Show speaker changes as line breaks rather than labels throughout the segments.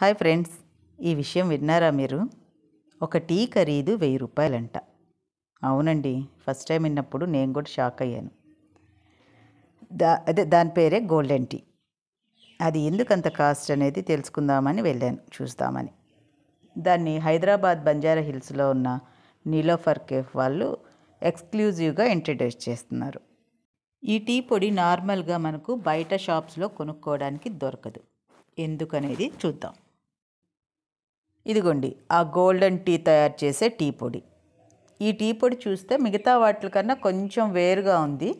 hi friends ఈ విషయం విన్నారా మీరు ఒక టీ ఖరీదు వెయ్యి రూపాయలంట అవునండి ఫస్ట్ టైం విన్నప్పుడు నేను కూడా షాక్ అయ్యాను దా అదే దాని పేరే గోల్డెన్ టీ అది ఎందుకంత కాస్ట్ అనేది తెలుసుకుందామని వెళ్ళాను చూస్తామని దాన్ని హైదరాబాద్ బంజారా హిల్స్లో ఉన్న నీలోఫర్ కేఫ్ వాళ్ళు ఎక్స్క్లూజివ్గా ఇంట్రడ్యూస్ చేస్తున్నారు ఈ టీ పొడి నార్మల్గా మనకు బయట షాప్స్లో కొనుక్కోవడానికి దొరకదు ఎందుకనేది చూద్దాం ఇదిగోండి ఆ గోల్డెన్ టీ తయారు చేసే టీ పొడి ఈ టీ పొడి చూస్తే మిగతా వాటి కన్నా కొంచెం వేరుగా ఉంది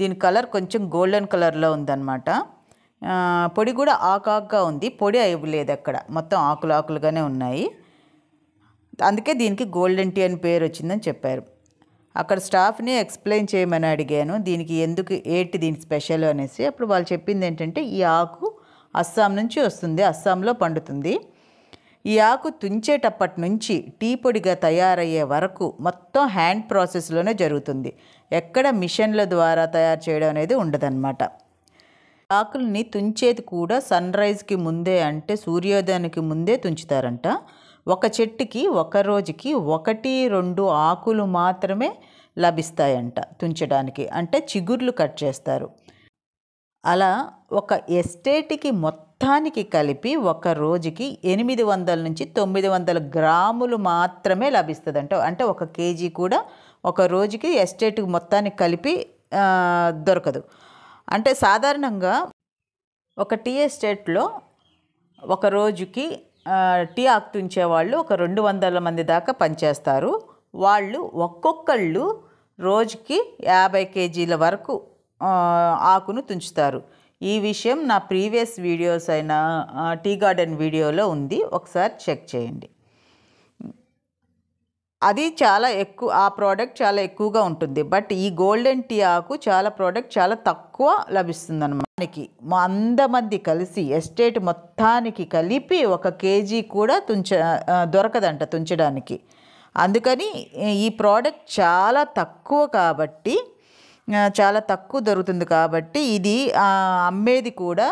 దీని కలర్ కొంచెం గోల్డెన్ కలర్లో ఉందన్నమాట పొడి కూడా ఆకాగ్గా ఉంది పొడి అయ్యలేదు అక్కడ మొత్తం ఆకులు ఆకులుగానే ఉన్నాయి అందుకే దీనికి గోల్డెన్ టీ అని పేరు వచ్చిందని చెప్పారు అక్కడ స్టాఫ్ని ఎక్స్ప్లెయిన్ చేయమని అడిగాను దీనికి ఎందుకు ఏంటి దీని స్పెషల్ అనేసి అప్పుడు వాళ్ళు చెప్పింది ఏంటంటే ఈ ఆకు అస్సాం నుంచి వస్తుంది అస్సాంలో పండుతుంది ఈ ఆకు తుంచేటప్పటి నుంచి టీ పొడిగా తయారయ్యే వరకు మొత్తం హ్యాండ్ ప్రాసెస్లోనే జరుగుతుంది ఎక్కడ మిషన్ల ద్వారా తయారు చేయడం అనేది ఉండదన్నమాట ఆకుల్ని తుంచేది కూడా సన్ రైజ్కి ముందే అంటే సూర్యోదయానికి ముందే తుంచుతారంట ఒక చెట్టుకి ఒక రోజుకి ఒకటి రెండు ఆకులు మాత్రమే లభిస్తాయంట తుంచడానికి అంటే చిగుర్లు కట్ చేస్తారు అలా ఒక ఎస్టేట్కి మొత్తానికి కలిపి ఒక రోజుకి ఎనిమిది వందల నుంచి తొమ్మిది వందల గ్రాములు మాత్రమే లభిస్తుందంట అంటే ఒక కేజీ కూడా ఒక రోజుకి ఎస్టేట్ మొత్తానికి కలిపి దొరకదు అంటే సాధారణంగా ఒక టీ ఎస్టేట్లో ఒక రోజుకి టీ ఆక్తుంచే వాళ్ళు ఒక రెండు వందల మంది దాకా పనిచేస్తారు వాళ్ళు ఒక్కొక్కళ్ళు రోజుకి యాభై కేజీల వరకు ఆకును తుంచుతారు ఈ విషయం నా ప్రీవియస్ వీడియోస్ అయిన టీ గార్డెన్ వీడియోలో ఉంది ఒకసారి చెక్ చేయండి అది చాలా ఎక్కువ ఆ ప్రోడక్ట్ చాలా ఎక్కువగా ఉంటుంది బట్ ఈ గోల్డెన్ టీ ఆకు చాలా ప్రోడక్ట్ చాలా తక్కువ లభిస్తుంది అనమాట మనకి అందమంది కలిసి ఎస్టేట్ మొత్తానికి కలిపి ఒక కేజీ కూడా తుంచ దొరకదంట తుంచడానికి అందుకని ఈ ప్రోడక్ట్ చాలా తక్కువ కాబట్టి చాలా తక్కువ దొరుకుతుంది కాబట్టి ఇది అమ్మేది కూడా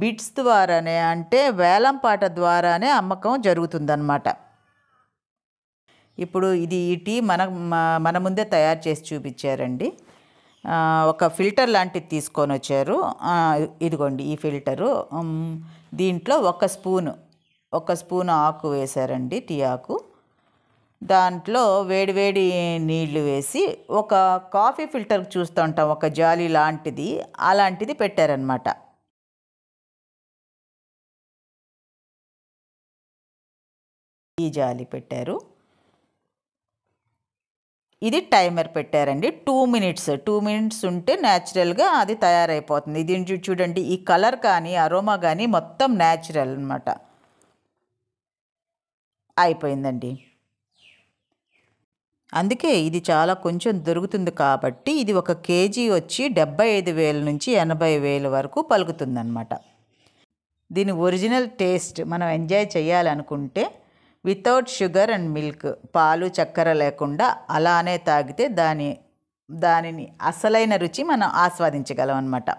బిడ్స్ ద్వారానే అంటే వేలం పాట ద్వారానే అమ్మకం జరుగుతుందన్నమాట ఇప్పుడు ఇది ఈ టీ మన మన ముందే తయారు చేసి చూపించారండి ఒక ఫిల్టర్ లాంటిది తీసుకొని వచ్చారు ఇదిగోండి ఈ ఫిల్టరు దీంట్లో ఒక స్పూను ఒక స్పూన్ ఆకు వేశారండి టీ ఆకు దాంట్లో వేడివేడి నీళ్లు వేసి ఒక కాఫీ ఫిల్టర్ చూస్తూ ఉంటాం ఒక జాలి లాంటిది అలాంటిది పెట్టారనమాట ఈ జాలి పెట్టారు ఇది టైమర్ పెట్టారండి టూ మినిట్స్ టూ మినిట్స్ ఉంటే న్యాచురల్గా అది తయారైపోతుంది చూ చూడండి ఈ కలర్ కానీ అరోమా కానీ మొత్తం న్యాచురల్ అనమాట అయిపోయిందండి అందుకే ఇది చాలా కొంచెం దొరుకుతుంది కాబట్టి ఇది ఒక కేజీ వచ్చి డెబ్బై ఐదు వేల నుంచి ఎనభై వేల వరకు పలుకుతుందన్నమాట దీని ఒరిజినల్ టేస్ట్ మనం ఎంజాయ్ చేయాలనుకుంటే వితౌట్ షుగర్ అండ్ మిల్క్ పాలు చక్కెర లేకుండా అలానే తాగితే దాని దానిని అసలైన రుచి మనం ఆస్వాదించగలం అన్నమాట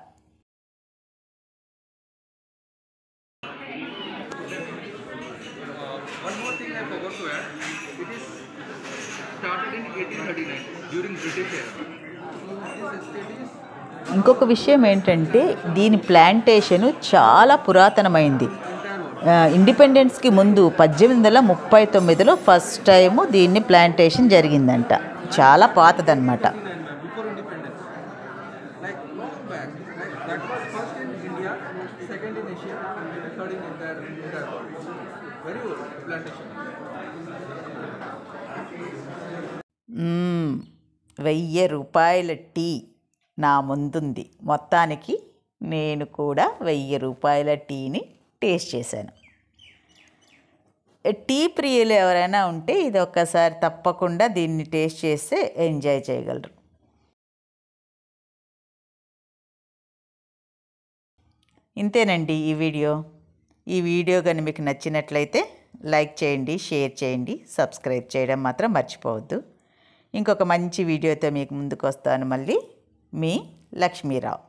ఇంకొక విషయం ఏంటంటే దీని ప్లాంటేషన్ చాలా పురాతనమైంది ఇండిపెండెన్స్కి ముందు పద్దెనిమిది వందల ముప్పై తొమ్మిదిలో ఫస్ట్ టైము దీన్ని ప్లాంటేషన్ జరిగిందంట చాలా పాతదనమాట second in Asia third in very good plantation వెయ్యి రూపాయల టీ నా ముందుంది మొత్తానికి నేను కూడా వెయ్యి రూపాయల టీని టేస్ట్ చేశాను టీ ప్రియులు ఎవరైనా ఉంటే ఇది ఒక్కసారి తప్పకుండా దీన్ని టేస్ట్ చేస్తే ఎంజాయ్ చేయగలరు ఇంతేనండి ఈ వీడియో ఈ వీడియో కానీ మీకు నచ్చినట్లయితే లైక్ చేయండి షేర్ చేయండి సబ్స్క్రైబ్ చేయడం మాత్రం మర్చిపోవద్దు ఇంకొక మంచి వీడియోతో మీకు ముందుకు వస్తాను మళ్ళీ మీ లక్ష్మీరావు